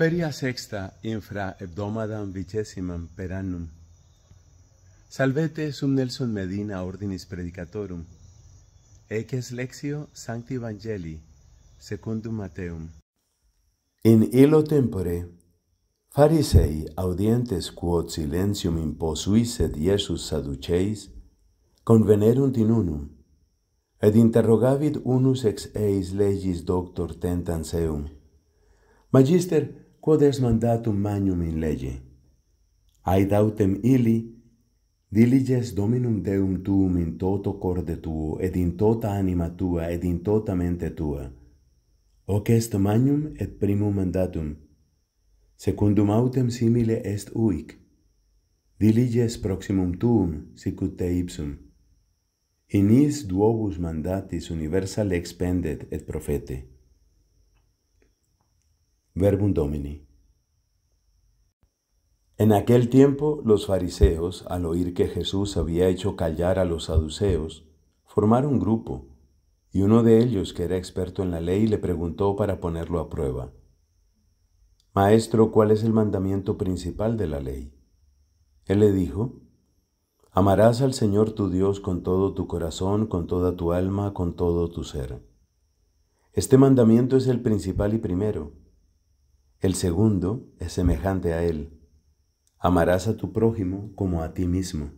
Feria sexta infra hebdomadam vigesimam peranum. Salvete sum Nelson Medina ordinis predicatorum. Eques lexio sancti Evangelii secundum Mateum. In illo tempore Farisei audientes quod silencium imposuis et Iesus saduceis convenerunt in unum et interrogavit unus ex eis legis doctor tentans eum Magister quod est mandatum magnum in lege. Aed autem ili, diliges dominum deum tuum in toto corde tuo, ed in tota anima tua, ed in tota mente tua. Hoc est magnum et primum mandatum. Secundum autem simile est uic. Diliges proximum tuum, sicut te ipsum. In his duobus mandatis universal expendet et profete. Domini. En aquel tiempo los fariseos, al oír que Jesús había hecho callar a los saduceos, formaron un grupo, y uno de ellos, que era experto en la ley, le preguntó para ponerlo a prueba, Maestro, ¿cuál es el mandamiento principal de la ley? Él le dijo, Amarás al Señor tu Dios con todo tu corazón, con toda tu alma, con todo tu ser. Este mandamiento es el principal y primero. El segundo es semejante a él. Amarás a tu prójimo como a ti mismo.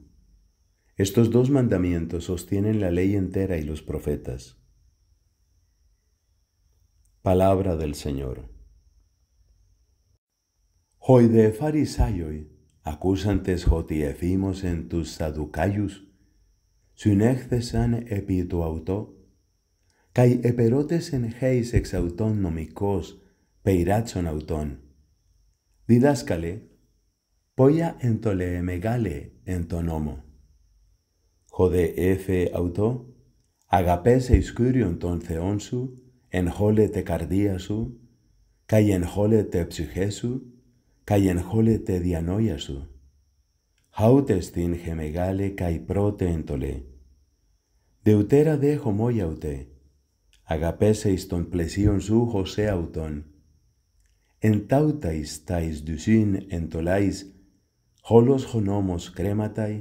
Estos dos mandamientos sostienen la ley entera y los profetas. Palabra del Señor. Hoy de farisayos, acusantes hotiefimos en tus saducaius, synecthesan epi tu auto, kai eperotes en heis ex nomicos. πεϊράτσον αυτον, Διδάσκαλε, πόια εν το λέε μεγάλε εν τον νόμο. Χωδε έφε αυτό, αγαπέσαι εις Κύριον τον Θεόν σου, εν εγχόλετε καρδία σου, καί εν εγχόλετε ψυχέ σου, καί εν εγχόλετε διανόια σου. Χαούτες την χε μεγάλε καί πρώτε εν το λέ. Δεουτέρα δε χωμόγια ούτε, αγαπέσαι εις των πλαισίων σου χωσέ αυτον, en tauta istais dusin en tolais holos honomos krematai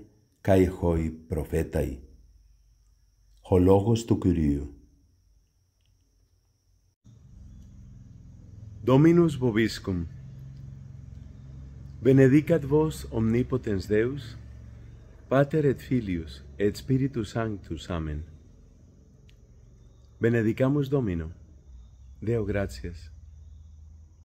kai hoi profetai hologos tou kyriou dominus boviscum. benedicat vos omnipotens deus pater et filius et spiritus sanctus amen benedicamus domino deo gratias